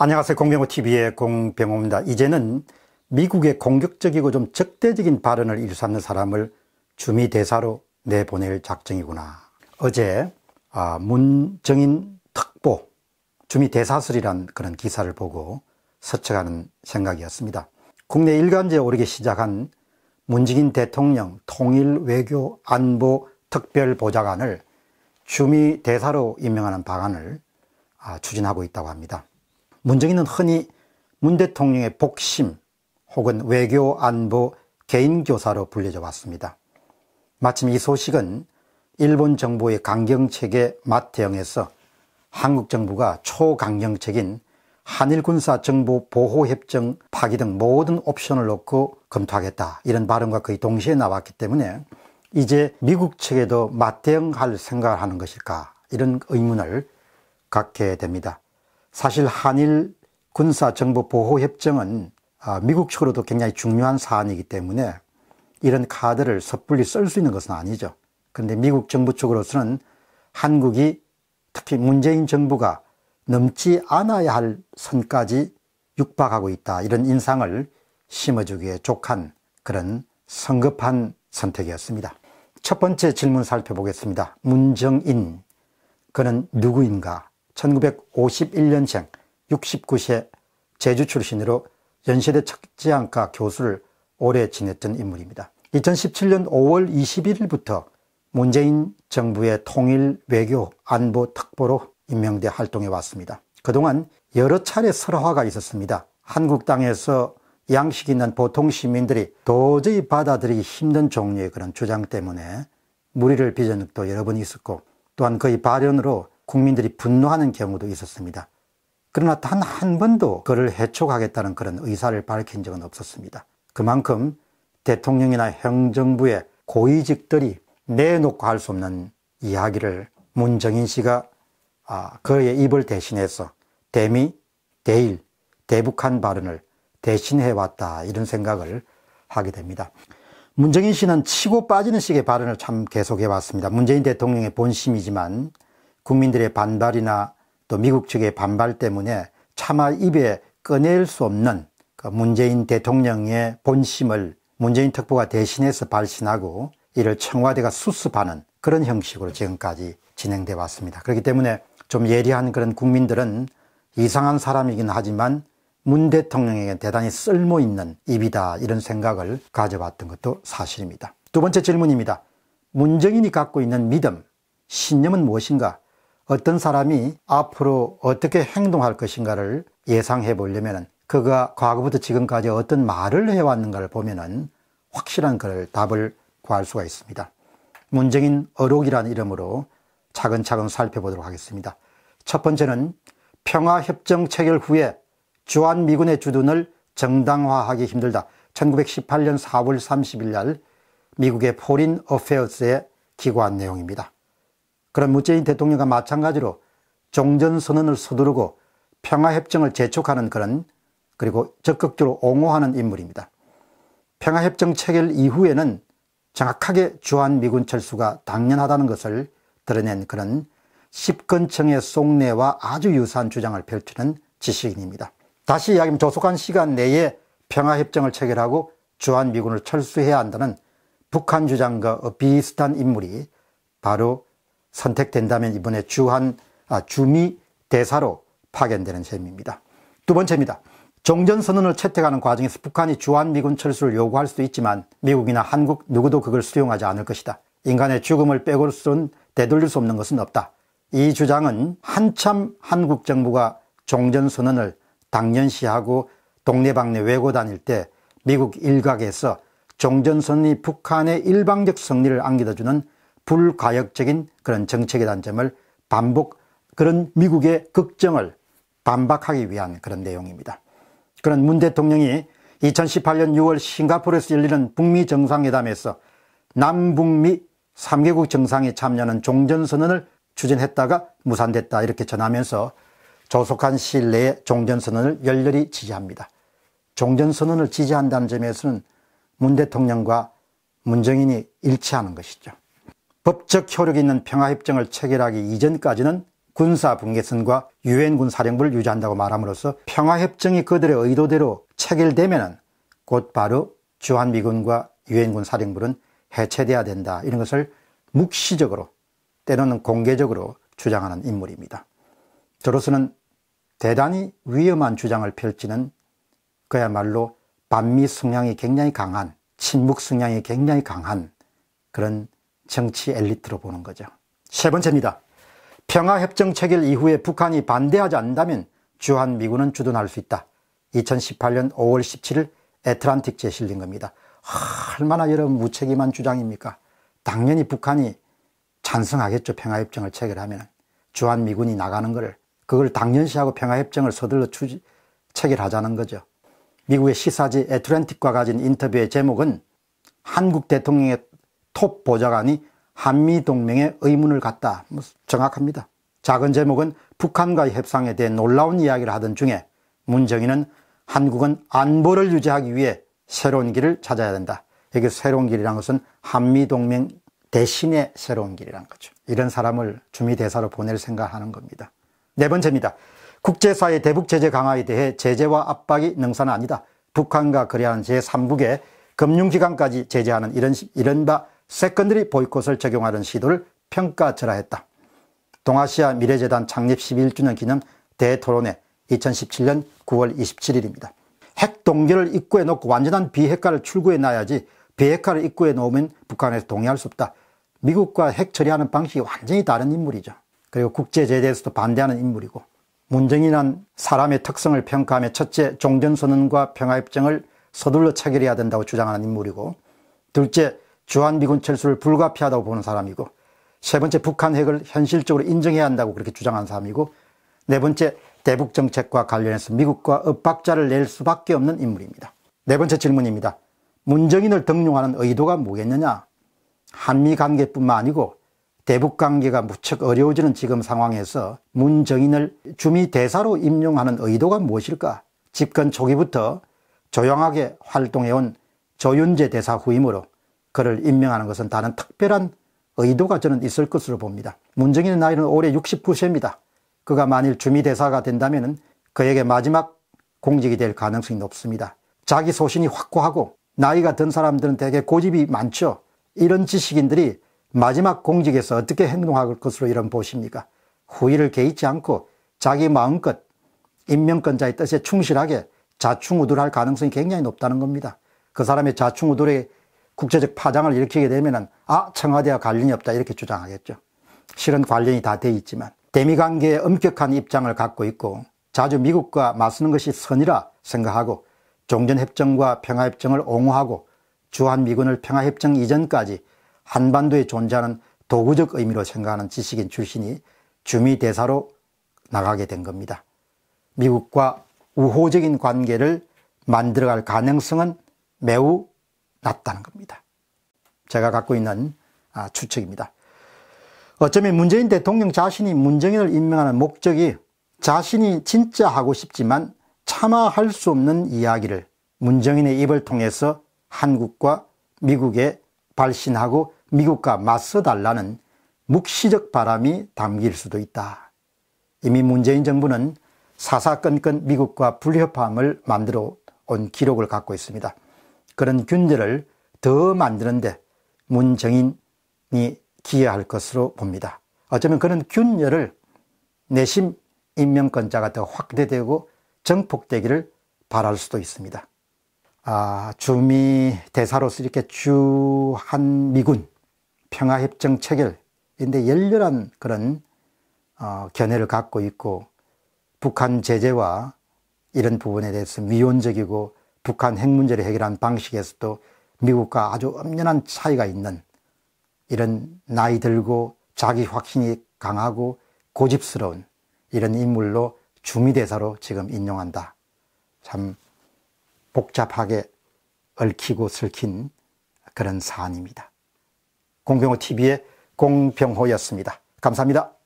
안녕하세요. 공병호TV의 공병호입니다. 이제는 미국의 공격적이고 좀 적대적인 발언을 일삼는 사람을 주미대사로 내보낼 작정이구나. 어제 아, 문정인 특보 주미대사설이란 그런 기사를 보고 서척하는 생각이었습니다. 국내 일간지에 오르기 시작한 문정인 대통령 통일 외교 안보 특별보좌관을 주미대사로 임명하는 방안을 아, 추진하고 있다고 합니다. 문정인은 흔히 문 대통령의 복심 혹은 외교 안보 개인교사로 불려져 왔습니다. 마침 이 소식은 일본 정부의 강경책의 마태응에서 한국 정부가 초강경책인 한일군사정보보호협정 파기 등 모든 옵션을 놓고 검토하겠다 이런 발언과 거의 동시에 나왔기 때문에 이제 미국 측에도 맞대응할 생각을 하는 것일까 이런 의문을 갖게 됩니다. 사실 한일 군사정보보호협정은 아, 미국 측으로도 굉장히 중요한 사안이기 때문에 이런 카드를 섣불리 쓸 수 있는 것은 아니죠. 그런데 미국 정부 측으로서는 한국이 특히 문재인 정부가 넘지 않아야 할 선까지 육박하고 있다. 이런 인상을 심어주기에 족한 그런 성급한 선택이었습니다. 첫 번째 질문 살펴보겠습니다. 문정인, 그는 누구인가? 1951년생 69세 제주 출신으로 연세대 척지안과 교수를 오래 지냈던 인물입니다. 2017년 5월 21일부터 문재인 정부의 통일 외교 안보 특보로 임명돼 활동해 왔습니다. 그동안 여러 차례 설화가 있었습니다. 한국당에서 양식 있는 보통 시민들이 도저히 받아들이기 힘든 종류의 그런 주장 때문에 무리를 빚은 적도 여러 번 있었고 또한 그의 발언으로 국민들이 분노하는 경우도 있었습니다. 그러나 단 한 번도 그를 해촉하겠다는 그런 의사를 밝힌 적은 없었습니다. 그만큼 대통령이나 행정부의 고위직들이 내놓고 할 수 없는 이야기를 문정인 씨가 아, 그의 입을 대신해서 대미, 대일, 대북한 발언을 대신해왔다 이런 생각을 하게 됩니다. 문정인 씨는 치고 빠지는 식의 발언을 참 계속해왔습니다. 문재인 대통령의 본심이지만 국민들의 반발이나 또 미국 측의 반발 때문에 차마 입에 꺼낼 수 없는 그 문재인 대통령의 본심을 문재인 특보가 대신해서 발신하고 이를 청와대가 수습하는 그런 형식으로 지금까지 진행돼 왔습니다. 그렇기 때문에 좀 예리한 그런 국민들은 이상한 사람이긴 하지만 문 대통령에게 대단히 쓸모 있는 입이다 이런 생각을 가져왔던 것도 사실입니다. 두 번째 질문입니다. 문정인이 갖고 있는 믿음, 신념은 무엇인가? 어떤 사람이 앞으로 어떻게 행동할 것인가를 예상해 보려면 그가 과거부터 지금까지 어떤 말을 해왔는가를 보면 확실한 그 답을 구할 수가 있습니다. 문정인 어록이라는 이름으로 차근차근 살펴보도록 하겠습니다. 첫 번째는 평화협정 체결 후에 주한미군의 주둔을 정당화하기 힘들다. 1918년 4월 30일 날 미국의 포린 어페어스에 기고한 내용입니다. 그런 문재인 대통령과 마찬가지로 종전선언을 서두르고 평화협정을 재촉하는 그런 그리고 적극적으로 옹호하는 인물입니다. 평화협정 체결 이후에는 정확하게 주한미군 철수가 당연하다는 것을 드러낸 그런 십근청의 속내와 아주 유사한 주장을 펼치는 지식인입니다. 다시 이야기하면 조속한 시간 내에 평화협정을 체결하고 주한미군을 철수해야 한다는 북한 주장과 비슷한 인물이 바로 선택된다면 이번에 주한 아, 주미 대사로 파견되는 셈입니다. 두 번째입니다. 종전선언을 채택하는 과정에서 북한이 주한미군 철수를 요구할 수도 있지만 미국이나 한국 누구도 그걸 수용하지 않을 것이다. 인간의 죽음을 빼고는 되돌릴 수 없는 것은 없다. 이 주장은 한참 한국 정부가 종전선언을 당연시하고 동네방네 외고 다닐 때 미국 일각에서 종전선언이 북한의 일방적 승리를 안겨다주는 불가역적인 그런 정책이라는 점을 반복 그런 미국의 걱정을 반박하기 위한 그런 내용입니다. 그런 문 대통령이 2018년 6월 싱가포르에서 열리는 북미 정상회담에서 남북미 3개국 정상이 참여하는 종전선언을 추진했다가 무산됐다 이렇게 전하면서 조속한 시일 내에 종전선언을 열렬히 지지합니다. 종전선언을 지지한다는 점에서는 문 대통령과 문정인이 일치하는 것이죠. 법적 효력이 있는 평화협정을 체결하기 이전까지는 군사 분계선과 유엔군 사령부를 유지한다고 말함으로써 평화협정이 그들의 의도대로 체결되면 곧바로 주한미군과 유엔군 사령부는 해체돼야 된다 이런 것을 묵시적으로 때로는 공개적으로 주장하는 인물입니다. 저로서는 대단히 위험한 주장을 펼치는 그야말로 반미 성향이 굉장히 강한 친묵 성향이 굉장히 강한 그런 정치 엘리트로 보는 거죠. 세 번째입니다. 평화협정 체결 이후에 북한이 반대하지 않는다면 주한미군은 주둔할 수 있다. 2018년 5월 17일 애틀란틱지에 실린 겁니다. 얼마나 여러분 무책임한 주장입니까? 당연히 북한이 찬성하겠죠. 평화협정을 체결하면. 주한미군이 나가는 거를. 그걸 당연시하고 평화협정을 서둘러 추지, 체결하자는 거죠. 미국의 시사지 애틀란틱과 가진 인터뷰의 제목은 한국 대통령의 톱 보좌관이 한미 동맹의 의문을 갖다 뭐 정확합니다. 작은 제목은 북한과의 협상에 대해 놀라운 이야기를 하던 중에 문정희는 한국은 안보를 유지하기 위해 새로운 길을 찾아야 된다. 여기 새로운 길이란 것은 한미동맹 대신의 새로운 길이란 거죠. 이런 사람을 주미대사로 보낼 생각하는 겁니다. 네 번째입니다. 국제사회 대북제재 강화에 대해 제재와 압박이 능사는 아니다. 북한과 거래하는 제3국의 금융기관까지 제재하는 이런, 이른바 세컨드리 보이콧을 적용하는 시도를 평가절하했다. 동아시아 미래재단 창립 11주년 기념 대토론회 2017년 9월 27일입니다. 핵 동결을 입구에 놓고 완전한 비핵화를 출구에 놔야지 비핵화를 입구에 놓으면 북한에서 동의할 수 없다. 미국과 핵 처리하는 방식이 완전히 다른 인물이죠. 그리고 국제제재에서도 반대하는 인물이고 문정인은 사람의 특성을 평가하며 첫째 종전선언과 평화협정을 서둘러 체결해야 된다고 주장하는 인물이고 둘째 주한미군 철수를 불가피하다고 보는 사람이고 세 번째 북한 핵을 현실적으로 인정해야 한다고 그렇게 주장한 사람이고 네 번째 대북 정책과 관련해서 미국과 엇박자를 낼 수밖에 없는 인물입니다. 네 번째 질문입니다. 문정인을 등용하는 의도가 뭐겠느냐? 한미 관계뿐만 아니고 대북 관계가 무척 어려워지는 지금 상황에서 문정인을 주미 대사로 임용하는 의도가 무엇일까? 집권 초기부터 조용하게 활동해온 조윤재 대사 후임으로 그를 임명하는 것은 다른 특별한 의도가 저는 있을 것으로 봅니다. 문정인의 나이는 올해 69세입니다. 그가 만일 주미대사가 된다면 그에게 마지막 공직이 될 가능성이 높습니다. 자기 소신이 확고하고 나이가 든 사람들은 대개 고집이 많죠. 이런 지식인들이 마지막 공직에서 어떻게 행동할 것으로 이런 보십니까? 후의를 개의치 않고 자기 마음껏 임명권자의 뜻에 충실하게 자충우돌할 가능성이 굉장히 높다는 겁니다. 그 사람의 자충우돌의 국제적 파장을 일으키게 되면은 아 청와대와 관련이 없다 이렇게 주장하겠죠. 실은 관련이 다 돼 있지만 대미 관계에 엄격한 입장을 갖고 있고 자주 미국과 맞서는 것이 선이라 생각하고 종전협정과 평화협정을 옹호하고 주한미군을 평화협정 이전까지 한반도에 존재하는 도구적 의미로 생각하는 지식인 출신이 주미대사로 나가게 된 겁니다. 미국과 우호적인 관계를 만들어갈 가능성은 매우 낮다는 겁니다. 제가 갖고 있는 아, 추측입니다. 어쩌면 문재인 대통령 자신이 문정인을 임명하는 목적이 자신이 진짜 하고 싶지만 참아할 수 없는 이야기를 문정인의 입을 통해서 한국과 미국에 발신하고 미국과 맞서달라는 묵시적 바람이 담길 수도 있다. 이미 문재인 정부는 사사건건 미국과 불협화음을 만들어 온 기록을 갖고 있습니다. 그런 균열을 더 만드는데 문정인이 기여할 것으로 봅니다. 어쩌면 그런 균열을 내심 인명권자가 더 확대되고 정폭되기를 바랄 수도 있습니다. 아, 주미 대사로서 이렇게 주한미군 평화협정 체결인데 열렬한 그런 어, 견해를 갖고 있고 북한 제재와 이런 부분에 대해서 미온적이고 북한 핵 문제를 해결한 방식에서도 미국과 아주 엄연한 차이가 있는 이런 나이 들고 자기 확신이 강하고 고집스러운 이런 인물로 주미대사로 지금 인용한다. 참 복잡하게 얽히고 슬킨 그런 사안입니다. 공병호 TV의 공병호였습니다. 감사합니다.